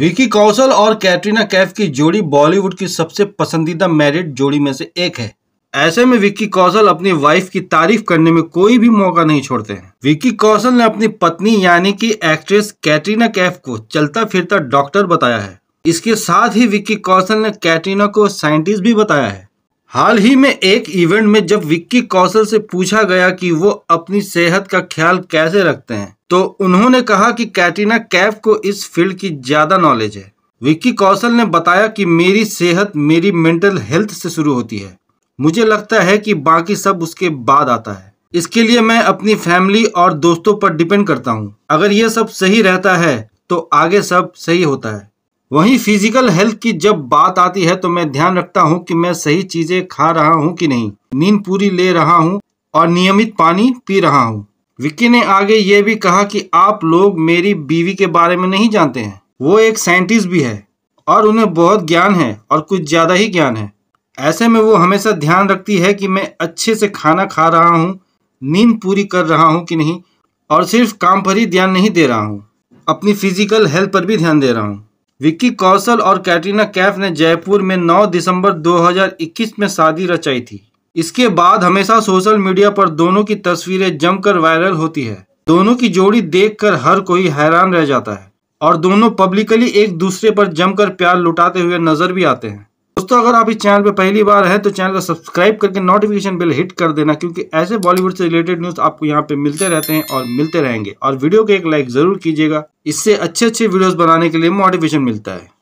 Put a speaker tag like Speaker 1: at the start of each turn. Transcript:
Speaker 1: विकी कौशल और कैटरीना कैफ की जोड़ी बॉलीवुड की सबसे पसंदीदा मैरिड जोड़ी में से एक है ऐसे में विक्की कौशल अपनी वाइफ की तारीफ करने में कोई भी मौका नहीं छोड़ते हैं विक्की कौशल ने अपनी पत्नी यानी कि एक्ट्रेस कैटरीना कैफ को चलता फिरता डॉक्टर बताया है इसके साथ ही विक्की कौशल ने कैटरीना को साइंटिस्ट भी बताया है हाल ही में एक इवेंट में जब विक्की कौशल से पूछा गया कि वो अपनी सेहत का ख्याल कैसे रखते हैं तो उन्होंने कहा कि कैटरीना कैफ को इस फील्ड की ज़्यादा नॉलेज है विक्की कौशल ने बताया कि मेरी सेहत मेरी मेंटल हेल्थ से शुरू होती है मुझे लगता है कि बाकी सब उसके बाद आता है इसके लिए मैं अपनी फैमिली और दोस्तों पर डिपेंड करता हूँ अगर ये सब सही रहता है तो आगे सब सही होता है वहीं फिजिकल हेल्थ की जब बात आती है तो मैं ध्यान रखता हूँ कि मैं सही चीजें खा रहा हूँ कि नहीं नींद पूरी ले रहा हूँ और नियमित पानी पी रहा हूँ विक्की ने आगे ये भी कहा कि आप लोग मेरी बीवी के बारे में नहीं जानते हैं वो एक साइंटिस्ट भी है और उन्हें बहुत ज्ञान है और कुछ ज़्यादा ही ज्ञान है ऐसे में वो हमेशा ध्यान रखती है कि मैं अच्छे से खाना खा रहा हूँ नींद पूरी कर रहा हूँ कि नहीं और सिर्फ काम पर ही ध्यान नहीं दे रहा हूँ अपनी फिजिकल हेल्थ पर भी ध्यान दे रहा हूँ विक्की कौशल और कैटरीना कैफ ने जयपुर में 9 दिसंबर 2021 में शादी रचाई थी इसके बाद हमेशा सोशल मीडिया पर दोनों की तस्वीरें जमकर वायरल होती है दोनों की जोड़ी देखकर हर कोई हैरान रह जाता है और दोनों पब्लिकली एक दूसरे पर जमकर प्यार लुटाते हुए नजर भी आते हैं दोस्तों अगर आप इस चैनल पर पहली बार हैं तो चैनल को सब्सक्राइब करके नोटिफिकेशन बिल हिट कर देना क्योंकि ऐसे बॉलीवुड से रिलेटेड न्यूज़ आपको यहाँ पे मिलते रहते हैं और मिलते रहेंगे और वीडियो को एक लाइक ज़रूर कीजिएगा इससे अच्छे अच्छे वीडियोज़ बनाने के लिए मोटिवेशन मिलता है